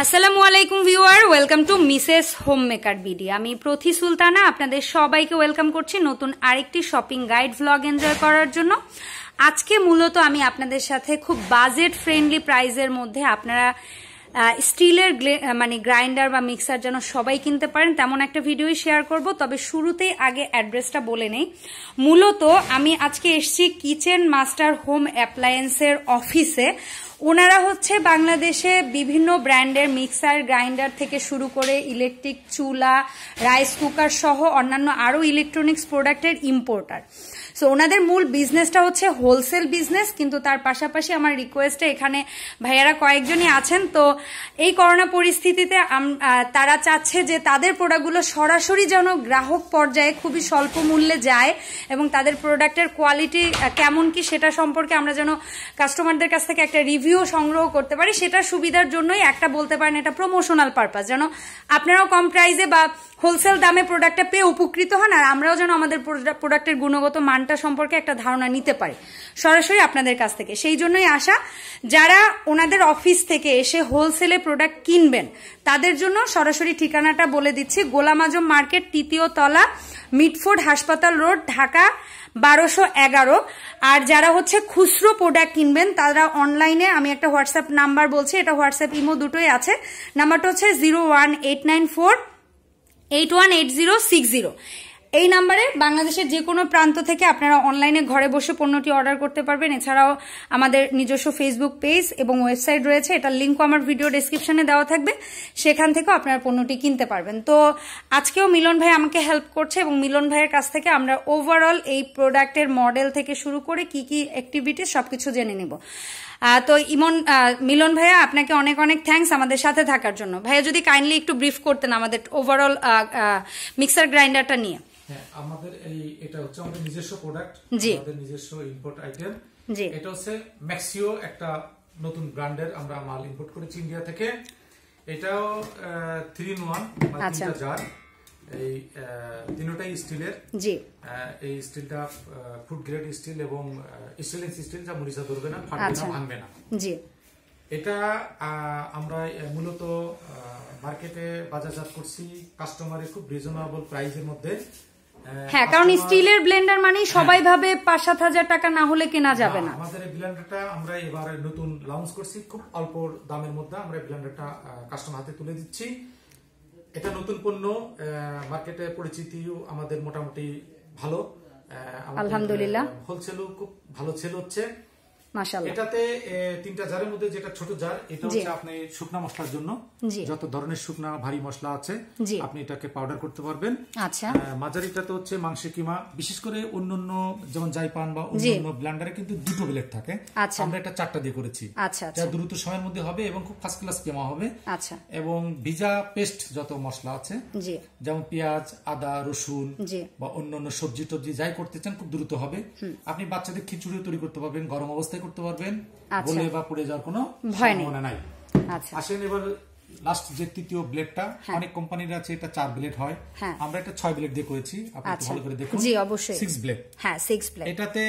আসসালামু আলাইকুম viewer welcome to Mrs home maker BD আমি প্রথি সুলতানা আপনাদের সবাইকে ওয়েলকাম করছি নতুন আরেকটি শপিং গাইড ভ্লগ এনজয় করার জন্য আজকে মূলত আমি আপনাদের সাথে খুব বাজেট ফ্রেন্ডলি প্রাইজের মধ্যে আপনারা স্টিলের মানে গ্রাইন্ডার বা মিক্সার যেন সবাই কিনতে পারেন তেমন একটা ভিডিওই শেয়ার করব তবে শুরুতেই আগে অ্যাড্রেসটা বলে নেই মূলত আমি আজকে এসছি কিচেন মাস্টার হোম অ্যাপ্লায়েন্সের অফিসে ওনারা হচ্ছে বাংলাদেশে বিভিন্ন ব্র্যান্ডের মিক্সার গ্রাইন্ডার থেকে শুরু করে ইলেকট্রিক চুলা রাইস কুকার সহ অন্যান্য আরও ইলেকট্রনিক্স প্রোডাক্টের ইম্পোর্টার সো ওনাদের মূল বিজনেসটা হচ্ছে হোলসেল বিজনেস কিন্তু তার পাশাপাশি আমার রিকোয়েস্টে এখানে ভাইয়ারা কয়েকজনই আছেন তো এই করোনা পরিস্থিতিতে তারা চাচ্ছে যে তাদের প্রোডাক্টগুলো সরাসরি যেন গ্রাহক পর্যায়ে খুবই স্বল্প মূল্যে যায় এবং তাদের প্রোডাক্টের কোয়ালিটি কেমন কি সেটা সম্পর্কে আমরা যেন কাস্টমারদের কাছ থেকে একটা রিভিউ সংগ্রহ করতে পারি সেটা সুবিধার জন্যই একটা বলতে পারেন এটা প্রমোশনাল পারপাস যেন আপনারাও কম প্রাইজে বা হোলসেল দামে প্রোডাক্টটা পেয়ে উপকৃত হন আর আমরাও যেন আমাদের প্রোডাক্টের গুণগত মান গানটা সম্পর্কে একটা ধারণা নিতে পারে সরাসরি আপনাদের কাছ থেকে সেই জন্যই আশা যারা ওনাদের অফিস থেকে এসে হোলসেলে প্রোডাক্ট কিনবেন তাদের জন্য সরাসরি ঠিকানাটা বলে দিচ্ছি গোলাম আজম মার্কেট তৃতীয় তলা মিটফোর্ড হাসপাতাল রোড ঢাকা বারোশো এগারো আর যারা হচ্ছে খুচরো প্রোডাক্ট কিনবেন তারা অনলাইনে আমি একটা হোয়াটসঅ্যাপ নাম্বার বলছি এটা হোয়াটসঅ্যাপ ইমো দুটোই আছে নাম্বারটা হচ্ছে zero one eight nine four eight one eight zero six zero এই নাম্বারে বাংলাদেশের যে কোনো প্রান্ত থেকে আপনারা অনলাইনে ঘরে বসে পণ্যটি অর্ডার করতে পারবেন এছাড়াও আমাদের নিজস্ব ফেসবুক পেজ এবং ওয়েবসাইট রয়েছে এটার লিঙ্কও আমার ভিডিও ডেসক্রিপশনে দেওয়া থাকবে সেখান থেকেও আপনারা পণ্যটি কিনতে পারবেন তো আজকেও মিলন ভাই আমাকে হেল্প করছে এবং মিলন ভাইয়ের কাছ থেকে আমরা ওভারঅল এই প্রোডাক্টের মডেল থেকে শুরু করে কি কি অ্যাক্টিভিটি সবকিছু জেনে নেব তো ইমন মিলন ভাইয়া আপনাকে অনেক অনেক থ্যাংকস আমাদের সাথে থাকার জন্য ভাইয়া যদি কাইন্ডলি একটু ব্রিফ করতেন আমাদের ওভারঅল মিক্সার গ্রাইন্ডারটা নিয়ে হ্যাঁ, আমাদের এই এটা হচ্ছে আমাদের নিজস্ব প্রোডাক্ট আমাদের নিজস্ব ইম্পোর্ট আইটেম জি এটা হচ্ছে ম্যাক্সিও একটা নতুন ব্র্যান্ডের আমরা মাল ইম্পোর্ট করেছি ইন্ডিয়া থেকে এটাও থ্রি ইন ওয়ান তিনটা জার এই তিনটাই স্টিলের জি এই স্টিলটা ফুড গ্রেড স্টিল এবং স্টেনলেস স্টিল যা মরিচা ধরবে না ফাটবে না আচ্ছা। ভাঙবে না জি এটা আমরা মূলত মার্কেটে বাজারজাত করছি কাস্টমারের খুব রিজনেবল প্রাইসের মধ্যে হ্যাঁ কারণ স্টিলের ব্লেন্ডার মানেই হ্যাঁ। সবাই ভাবে পাঁচ সাত হাজার টাকা না হলে কেনা যাবে না আমাদের ব্লেন্ডারটা আমরা এবার নতুন লঞ্চ করছি খুব অল্প দামের মধ্যে আমরা ব্লেন্ডারটা কাস্টমার হাতে তুলে দিচ্ছি এটা নতুন পণ্য মার্কেটে পরিচিতিও আমাদের মোটামুটি ভালো আলহামদুলিল্লাহ হোলসেলও খুব ভালো সেল হচ্ছে এটাতে তিনটা জারের মধ্যে যেটা ছোট জার এটা হচ্ছে আপনি মশলার জন্য যত ধরনের ভারী মশলা আছে আপনি এটাকে পাউডার করতে পারবেন আচ্ছা মাঝারিটা তো হচ্ছে মাংসের কিমা বিশেষ করে অন্যান্য যেমন জাইপান বা অন্যান্য ব্লেন্ডারে কিন্তু দুটো ব্লেড থাকে আচ্ছা। আমরা এটা চারটা দিয়ে করেছি আচ্ছা, আচ্ছা যা দ্রুত সময়ের মধ্যে হবে এবং খুব ফার্স্ট ক্লাস কিমা হবে আচ্ছা এবং ভিজা পেস্ট যত মশলা আছে যেমন পেঁয়াজ আদা রসুন বা অন্যান্য সবজি টবজি যাই করতে চান খুব দ্রুত হবে আপনি বাচ্চাদের খিচুড়িও তৈরি করতে পারবেন গরম অবস্থায় করতে পারবেন আচ্ছা। বলে বা পড়ে যাওয়ার কোনো নাই আচ্ছা। আসেন এবার লাস্ট যে তৃতীয় ব্লেডটা হ্যাঁ। অনেক কোম্পানির আছে এটা চার ব্লেড হয় হ্যাঁ। আমরা এটা ছয় ব্লেড দিয়ে করেছি আপনি আচ্ছা। ভালো করে দেখুন জি অবশ্যই সিক্স ব্লেড হ্যাঁ সিক্স ব্লেড এটাতে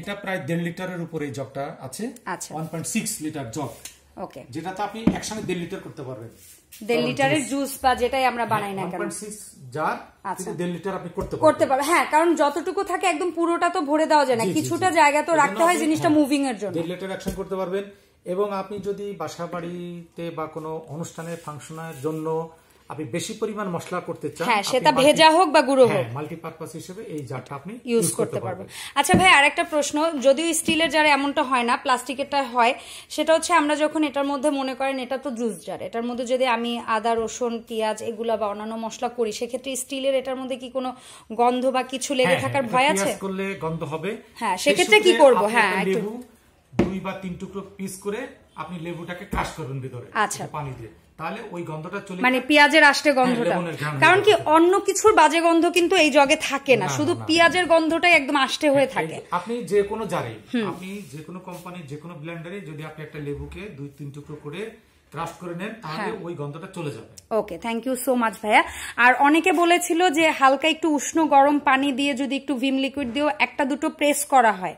এটা প্রায় দেড় লিটারের উপরে জগটা আছে one point six litre jug okay যেটাতে আপনি একসঙ্গে দেড় লিটার করতে পারবেন দেড় লিটারের জুস বা যেটাই আমরা হ্যাঁ, বানাই না কেন জার আচ্ছা দেড় লিটার আপনি করতে পারবেন করতে পারবেন হ্যাঁ কারণ যতটুকু থাকে একদম পুরোটা তো ভরে দেওয়া যায় না কিছুটা জায়গা তো রাখতে হয় জিনিসটা মুভিং হ্যাঁ, এর জন্য দেড় লিটার একসঙ্গে করতে পারবেন এবং আপনি যদি বাসা বাড়িতে বা কোনো অনুষ্ঠানে ফাংশনের জন্য আপনি বেশি পরিমাণ মশলা করতে চান হ্যাঁ সেটা ভেজা হোক বা গুঁড়ো হ্যাঁ, হোক মাল্টিপারপাস হিসেবে এই জারটা আপনি ইউজ করতে পারবেন আচ্ছা ভাই আরেকটা প্রশ্ন যদিও স্টিলের জারে এমনটা হয় না প্লাস্টিকেরটা হয় সেটা হচ্ছে আমরা যখন এটার মধ্যে মনে করেন এটা তো জুস জার এটার মধ্যে যদি আমি আদা রসুন পেঁয়াজ এগুলো বা অন্যান্য মশলা করি সেক্ষেত্রে স্টিলের এটার মধ্যে কি কোনো গন্ধ বা কিছু লেগে হ্যাঁ, হ্যাঁ, থাকার ভয় আছে করলে গন্ধ হবে হ্যাঁ সেক্ষেত্রে কি করব হ্যাঁ লেবু দুই বা তিন টুকরো পিস করে আপনি লেবুটাকে কাশ করবেন ভিতরে আচ্ছা পানি দিয়ে তাহলে ওই গন্ধটা চলে মানে পেঁয়াজের আসতে হ্যাঁ, গন্ধটা কারণ কি অন্য কিছুর বাজে গন্ধ কিন্তু এই জগে থাকে না শুধু পেঁয়াজের গন্ধটাই একদম আসতে হয়ে হ্যাঁ, থাকে আপনি যে কোনো জারে আপনি যে কোনো কোম্পানির যে কোনো ব্লেন্ডারে যদি আপনি একটা লেবুকে দুই তিন টুকরো করে ক্রাফট হ্যাঁ। Okay thank you so much ভাইয়া আর অনেকে যে হালকা একটু উষ্ণ গরম পানি দিয়ে যদি একটু ভিম লিকুইড দিয়েও একটা দুটো প্রেস করা হয়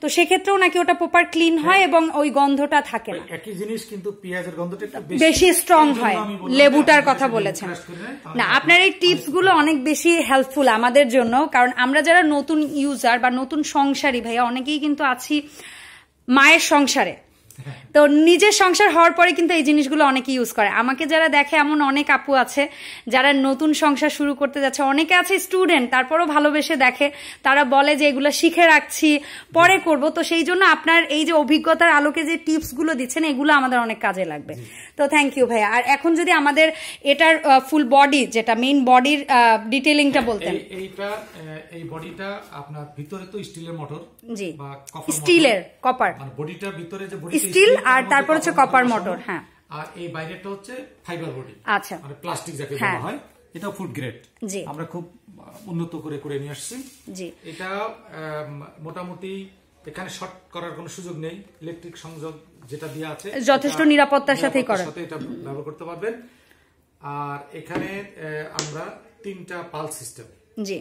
তো সেক্ষেত্রেও নাকি ওটা প্রপার ক্লিন হয় হ্যাঁ। এবং ওই গন্ধটা থাকে একই জিনিস কিন্তু পেঁয়াজের গন্ধটা বেশি স্ট্রং হয় লেবুটার কথা বলেছেন না আপনার এই টিপস গুলো অনেক বেশি হেল্পফুল আমাদের জন্য কারণ আমরা যারা নতুন ইউজার বা নতুন সংসারী ভাইয়া অনেকেই কিন্তু আছি মায়ের সংসারে তো নিজের সংসার হওয়ার পরে কিন্তু এই জিনিসগুলো অনেকে ইউজ করে আমাকে যারা দেখে এমন অনেক আপু আছে যারা নতুন সংসার শুরু করতে যাচ্ছে অনেকে আছে স্টুডেন্ট তারপরও ভালোবেসে দেখে তারা বলে যে এগুলো শিখে রাখছি পরে করব তো সেই জন্য আপনার এই যে অভিজ্ঞতার আলোকে যে টিপসগুলো দিচ্ছেন এগুলো আমাদের অনেক কাজে লাগবে তো থ্যাংক ইউ ভাইয়া আর এখন যদি আমাদের এটার ফুল বডি যেটা মেইন বডির ডিটেলিংটা বলতেন এইটা এই বডিটা আপনার ভিতরে তো স্টিলের মোটর জি স্টিলের কপার মানে বডিটা ভিতরে যে বডি স্টিল আর তারপর হচ্ছে কপার মোটর হ্যাঁ আর এই বাইরেটা হচ্ছে ফাইবার বডি আচ্ছা মানে প্লাস্টিক যাকে হ্যাঁ। বলা হয় এটা ফুড গ্রেড জি আমরা খুব উন্নত করে করে নিয়ে আসছি জি এটা মোটামুটি এখানে শর্ট করার কোনো সুযোগ নেই ইলেকট্রিক সংযোগ যেটা দিয়ে আছে যথেষ্ট নিরাপত্তার সাথেই করা সাথে এটা ব্যবহার করতে পারবেন আর এখানে আমরা তিনটা পাল সিস্টেম জি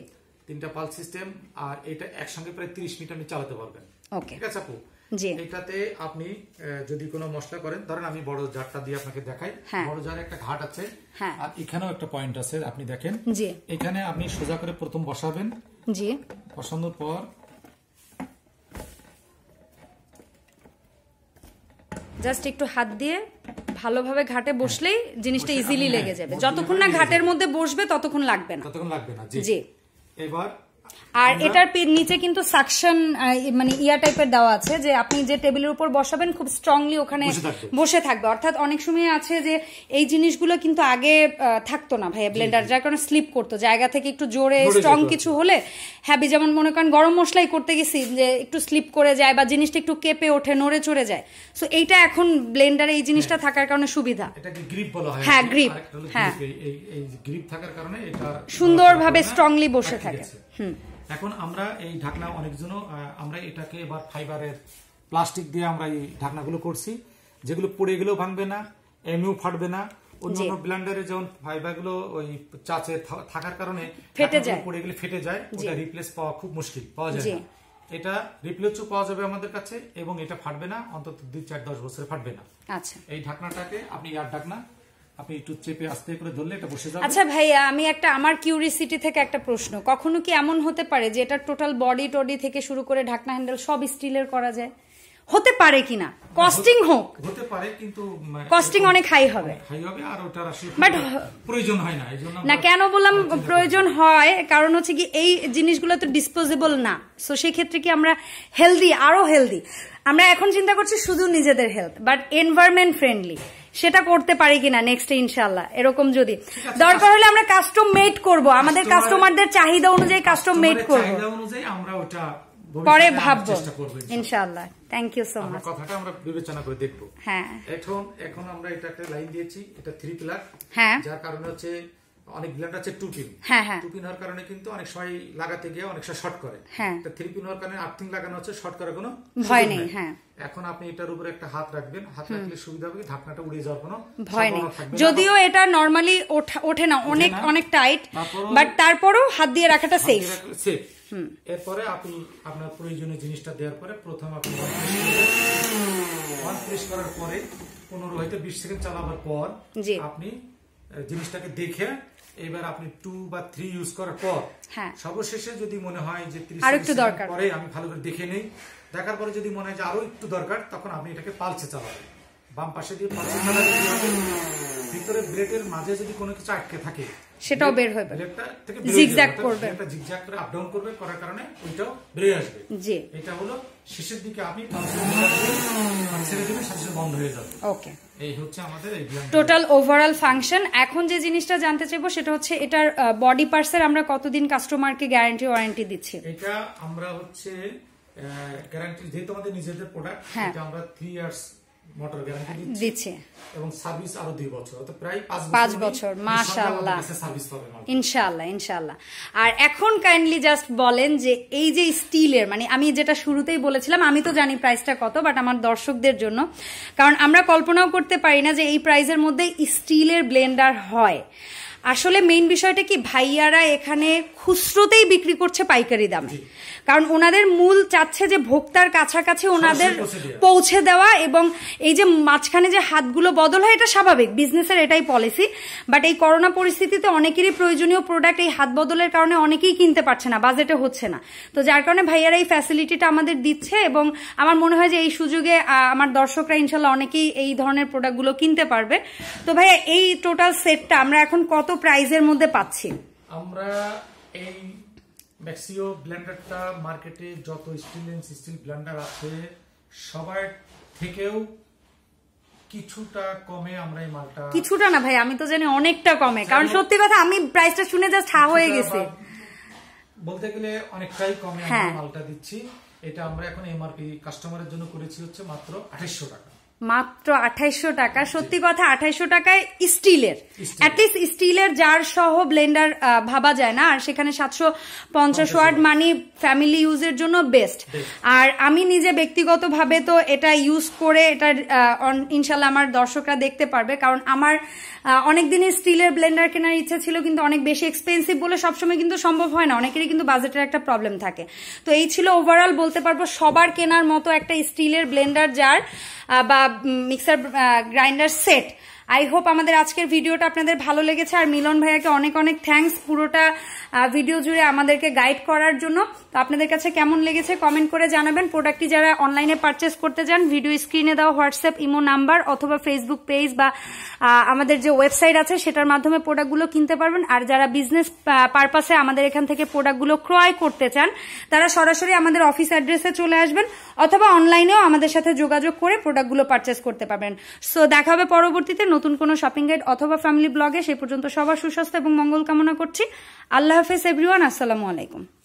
তিনটা পাল সিস্টেম আর এটা একসঙ্গে প্রায় 30 মিটার আপনি চালাতে পারবেন ওকে ঠিক আছে আপু এটাতে আপনি যদি কোনো মশলা করেন ধরেন আমি বড় জারটা দিয়ে আপনাকে দেখাই হ্যাঁ। বড় জারে একটা ঘাট আছে হ্যাঁ। আর এখানেও একটা পয়েন্ট আছে আপনি দেখেন এখানে আপনি সোজা করে প্রথম বসাবেন জি বসানোর পর জাস্ট একটু হাত দিয়ে ভালোভাবে ঘাটে হ্যাঁ। বসলেই জিনিসটা ইজিলি লেগে যাবে যতক্ষণ না ঘাটের মধ্যে বসবে ততক্ষণ লাগবে না ততক্ষণ লাগবে না জি এবার আর এটার নিচে কিন্তু সাকশন মানে ইয়া টাইপের দেওয়া আছে যে আপনি যে টেবিলের উপর বসাবেন খুব স্ট্রংলি ওখানে বসে থাকবে অর্থাৎ অনেক সময় আছে যে এই জিনিসগুলো কিন্তু আগে থাকতো না ভাইয়া ব্লেন্ডার যার কারণে স্লিপ করতো জায়গা থেকে একটু জোরে স্ট্রং কিছু হলে হ্যাবি যেমন মনে করেন গরম মশলাই করতে গেছি যে একটু স্লিপ করে যায় বা জিনিসটা একটু কেঁপে ওঠে নড়ে চড়ে যায় সো এইটা এখন ব্লেন্ডারে এই জিনিসটা হ্যাঁ। থাকার কারণে সুবিধা হ্যাঁ গ্রিপ হ্যাঁ সুন্দরভাবে স্ট্রংলি বসে থাকে হুম এখন আমরা এই ঢাকনা অনেকজনও আমরা এটাকে এবার ফাইবারের প্লাস্টিক দিয়ে আমরা এই ঢাকনাগুলো করছি যেগুলো পড়ে গেলেও ভাঙবে না এমনিও ফাটবে না অন্যান্য ব্লেন্ডারে যেমন ফাইবারগুলো ওই চাচে থাকার কারণে ফেটে যায় পড়ে গেলে ফেটে যায় ওটা রিপ্লেস পাওয়া খুব মুশকিল পাওয়া যায় না এটা রিপ্লেসও পাওয়া যাবে আমাদের কাছে এবং এটা ফাটবে না অন্তত দুই চার দশ বছরে ফাটবে না আচ্ছা। এই ঢাকনাটাকে আপনি ইয়ার ঢাকনা আপনি একটু চেপে আস্তে করে ধরলে এটা বসে যাবে আচ্ছা ভাইয়া আমি একটা আমার কিউরিসিটি থেকে একটা প্রশ্ন কখনো কি এমন হতে পারে যে এটা টোটাল বডি টডি থেকে শুরু করে ঢাকনা হ্যান্ডেল সব স্টিলের করা যায় হতে পারে কিনা কস্টিং হোক হতে পারে কিন্তু মানে, কস্টিং অনেক হাই হবে হাই হবে আর ওটার আসলে বাট প্রয়োজন হয় না এজন্য না কেন বললাম প্রয়োজন হয় কারণ হচ্ছে কি এই জিনিসগুলো তো ডিসপোজেবল না সো সেই ক্ষেত্রে কি আমরা হেলদি আরো হেলদি আমরা এখন চিন্তা করছি শুধু নিজেদের হেলথ বাট এনভায়রনমেন্ট ফ্রেন্ডলি সেটা করতে পারি কিনা নেক্সট ইনশাল্লাহ এরকম যদি দরকার হলে আমরা কাস্টম মেড করব আমাদের কাস্টমারদের চাহিদা অনুযায়ী কাস্টম মেড করবো পরে ভাববো ইনশাল্লাহ থ্যাংক ইউ সো মাচ কথাটা আমরা বিবেচনা করে দেখব হ্যাঁ এখন এখন আমরা এটা একটা লাইন দিয়েছি এটা থ্রি পিলার হ্যাঁ যার কারণে হচ্ছে অনেক ব্লেন্ড আছে টু পিন হ্যাঁ হ্যাঁ টু পিন হওয়ার কারণে কিন্তু অনেক সময় লাগাতে গিয়ে অনেক সময় শর্ট করে হ্যাঁ থ্রি পিন হওয়ার কারণে আর্থিং লাগানো হচ্ছে শর্ট করার কোনো ভয় নেই হ্যাঁ এখন আপনি এটার উপরে একটা হাত রাখবেন হাত রাখলে সুবিধা হবে ঢাকনাটা উড়ে যাওয়ার কোনো ভয় নেই যদিও এটা নরমালি ওঠে না অনেক অনেক টাইট বাট তারপরেও হাত দিয়ে রাখাটা সেফ সেফ এরপরে আপনি আপনার প্রয়োজনীয় জিনিসটা দেওয়ার পরে প্রথম আপনি ওয়ান প্রেস করার পরে পনেরো হয়তো বিশ সেকেন্ড চালাবার পর আপনি জিনিসটাকে দেখে এবার আপনি টু বা থ্রি ইউজ করার পর হ্যাঁ। সর্বশেষে যদি মনে হয় যে পরে আমি ভালো করে দেখে নেই দেখার পরে যদি মনে হয় যে আরো একটু দরকার তখন আপনি এটাকে পালসে চালাবেন বাম পাশে দিয়ে পালসে চালাবেন ভিতরে ব্লেডের মাঝে যদি কোনো কিছু আটকে থাকে সেটাও বের হবে ব্লেডটা থেকে করে আপ ডাউন করবে করার কারণে ওইটাও বেরিয়ে আসবে এটা হলো শেষের দিকে আপনি পালসে ছেড়ে দিবেন সাথে বন্ধ হয়ে যাবে ওকে টোটাল ওভারঅল ফাংশন এখন যে জিনিসটা জানতে চাইবো সেটা হচ্ছে এটার বডি পার্টস এর আমরা কতদিন কাস্টমারকে গ্যারান্টি ওয়ারেন্টি দিচ্ছি এটা আমরা হচ্ছে গ্যারান্টি যেহেতু আমাদের নিজেদের প্রোডাক্ট হ্যাঁ। এটা আমরা 3 ইয়ার্স মোটর গ্যারান্টি দিচ্ছে এবং সার্ভিস আরো দুই বছর অর্থাৎ প্রায় পাঁচ বছর মাশাআল্লাহ ইনশাআল্লাহ ইনশাআল্লাহ আর এখন কাইন্ডলি জাস্ট বলেন যে এই যে স্টিলের মানে আমি যেটা শুরুতেই বলেছিলাম আমি তো জানি প্রাইসটা কত বাট আমার দর্শকদের জন্য কারণ আমরা কল্পনাও করতে পারি না যে এই প্রাইজের মধ্যে স্টিলের ব্লেন্ডার হয় আসলে মেইন বিষয়টা কি ভাইয়ারা এখানে খুচরোতেই বিক্রি করছে পাইকারি দামে কারণ ওনাদের মূল চাচ্ছে যে ভোক্তার কাছাকাছি ওনাদের পৌঁছে দেওয়া এবং এই যে মাঝখানে যে হাতগুলো বদল হয় এটা স্বাভাবিক বিজনেসের এটাই পলিসি বাট এই করোনা পরিস্থিতিতে অনেকেরই প্রয়োজনীয় প্রোডাক্ট এই হাত বদলের কারণে অনেকেই কিনতে পারছে না বাজেটে হচ্ছে না তো যার কারণে ভাইয়ারা এই ফ্যাসিলিটিটা আমাদের দিচ্ছে এবং আমার মনে হয় যে এই সুযোগে আমার দর্শকরা ইনশাল্লাহ অনেকেই এই ধরনের প্রোডাক্টগুলো কিনতে পারবে তো ভাইয়া এই টোটাল সেটটা আমরা এখন কত প্রাইজের মধ্যে পাচ্ছি আমরা এই ম্যাক্সিও ব্লেন্ডারটা মার্কেটে যত স্টিলেন্স স্টিল ব্লেন্ডার আছে সবার থেকেও কিছুটা কমে আমরা এই মালটা কিছুটা না ভাই আমি তো জানি অনেকটা কমে কারণ সত্যি কথা আমি প্রাইসটা শুনে জাস্ট হা হয়ে গেছি বলতে গেলে অনেকটাই কমে আমরা হ্যাঁ। মালটা দিচ্ছি এটা আমরা এখন এমআরপি কাস্টমারের জন্য করেছি হচ্ছে মাত্র আঠাশশো টাকা মাত্র আঠাইশো টাকা সত্যি কথা আঠাইশো টাকায় স্টিলের অ্যাটলিস্ট স্টিলের জার সহ ব্লেন্ডার ভাবা যায় না আর সেখানে সাতশো পঞ্চাশ ওয়াট মানি ফ্যামিলি ইউজের জন্য বেস্ট আর আমি নিজে ব্যক্তিগতভাবে তো এটা ইউজ করে এটা ইনশাল্লাহ আমার দর্শকরা দেখতে পারবে কারণ আমার অনেক দিনের স্টিলের ব্লেন্ডার কেনার ইচ্ছা ছিল কিন্তু অনেক বেশি এক্সপেন্সিভ বলে সবসময় কিন্তু সম্ভব হয় না অনেকেরই কিন্তু বাজেটের একটা প্রবলেম থাকে তো এই ছিল ওভারঅল বলতে পারবো সবার কেনার মতো একটা স্টিলের ব্লেন্ডার জার বা mixer grinder set I hope আমাদের আজকের ভিডিওটা আপনাদের ভালো লেগেছে আর মিলন ভাইয়াকে অনেক অনেক থ্যাংকস পুরোটা ভিডিও জুড়ে আমাদেরকে গাইড করার জন্য তো আপনাদের কাছে কেমন লেগেছে কমেন্ট করে জানাবেন প্রোডাক্টটি যারা অনলাইনে পারচেস করতে চান ভিডিও স্ক্রিনে দেওয়া হোয়াটসঅ্যাপ ইমো নাম্বার অথবা ফেসবুক পেজ বা আমাদের যে ওয়েবসাইট আছে সেটার মাধ্যমে প্রোডাক্টগুলো কিনতে পারবেন আর যারা বিজনেস পারপাসে আমাদের এখান থেকে প্রোডাক্টগুলো ক্রয় করতে চান তারা সরাসরি আমাদের অফিস অ্যাড্রেসে চলে আসবেন অথবা অনলাইনেও আমাদের সাথে যোগাযোগ করে প্রোডাক্টগুলো পারচেস করতে পারবেন সো দেখা হবে পরবর্তীতে নতুন কোনো শপিং গাইড অথবা ফ্যামিলি ব্লগে সেই পর্যন্ত সবার সুস্বাস্থ্য এবং মঙ্গল কামনা করছি আল্লাহ হাফেজ এভরিওয়ান আসসালামু আলাইকুম